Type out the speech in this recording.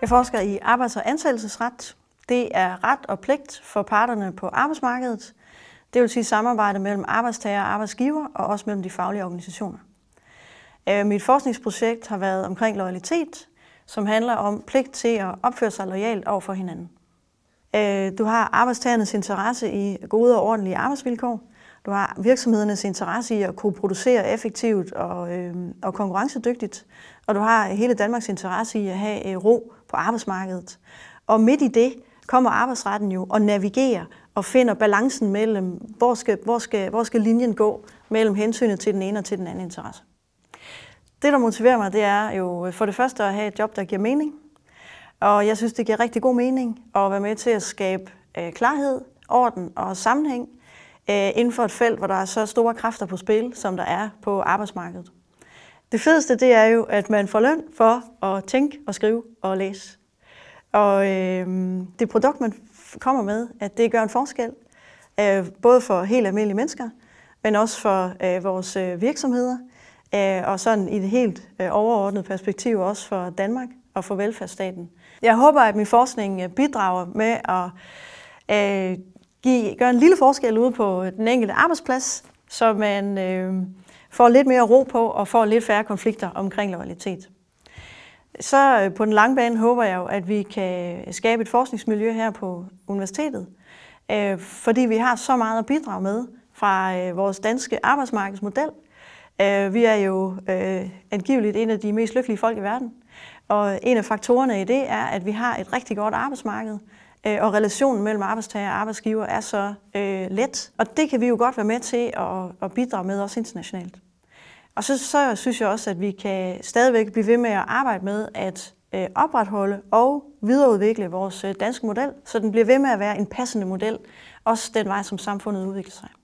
Jeg forsker i arbejds- og ansættelsesret. Det er ret og pligt for parterne på arbejdsmarkedet. Det vil sige samarbejde mellem arbejdstager og arbejdsgiver, og også mellem de faglige organisationer. Øh, mit forskningsprojekt har været omkring loyalitet, som handler om pligt til at opføre sig lojalt over for hinanden. Øh, du har arbejdstagernes interesse i gode og ordentlige arbejdsvilkår. Du har virksomhedernes interesse i at kunne producere effektivt og, øh, og konkurrencedygtigt. Og du har hele Danmarks interesse i at have øh, ro på arbejdsmarkedet. Og midt i det kommer arbejdsretten jo og navigerer og finder balancen mellem, hvor skal, hvor skal, hvor skal linjen gå mellem hensynet til den ene og til den anden interesse. Det, der motiverer mig, det er jo for det første at have et job, der giver mening. Og jeg synes, det giver rigtig god mening at være med til at skabe øh, klarhed, orden og sammenhæng øh, inden for et felt, hvor der er så store kræfter på spil, som der er på arbejdsmarkedet. Det fedeste det er jo, at man får løn for at tænke og skrive og læse. Og øh, det produkt, man kommer med, at det gør en forskel, øh, både for helt almindelige mennesker, men også for øh, vores øh, virksomheder, øh, og sådan i det helt øh, overordnede perspektiv også for Danmark og for velfærdsstaten. Jeg håber, at min forskning øh, bidrager med at øh, give, gøre en lille forskel ude på den enkelte arbejdsplads, så man øh, får lidt mere ro på og får lidt færre konflikter omkring loyalitet. Så øh, på den lange bane håber jeg jo, at vi kan skabe et forskningsmiljø her på universitetet, øh, fordi vi har så meget at bidrage med fra øh, vores danske arbejdsmarkedsmodel. Vi er jo angiveligt en af de mest lykkelige folk i verden, og en af faktorerne i det er, at vi har et rigtig godt arbejdsmarked, og relationen mellem arbejdstager og arbejdsgiver er så let. Og det kan vi jo godt være med til at, at bidrage med også internationalt. Og så, så synes jeg også, at vi kan stadigvæk blive ved med at arbejde med at øh, opretholde og videreudvikle vores øh, danske model, så den bliver ved med at være en passende model, også den vej, som samfundet udvikler sig.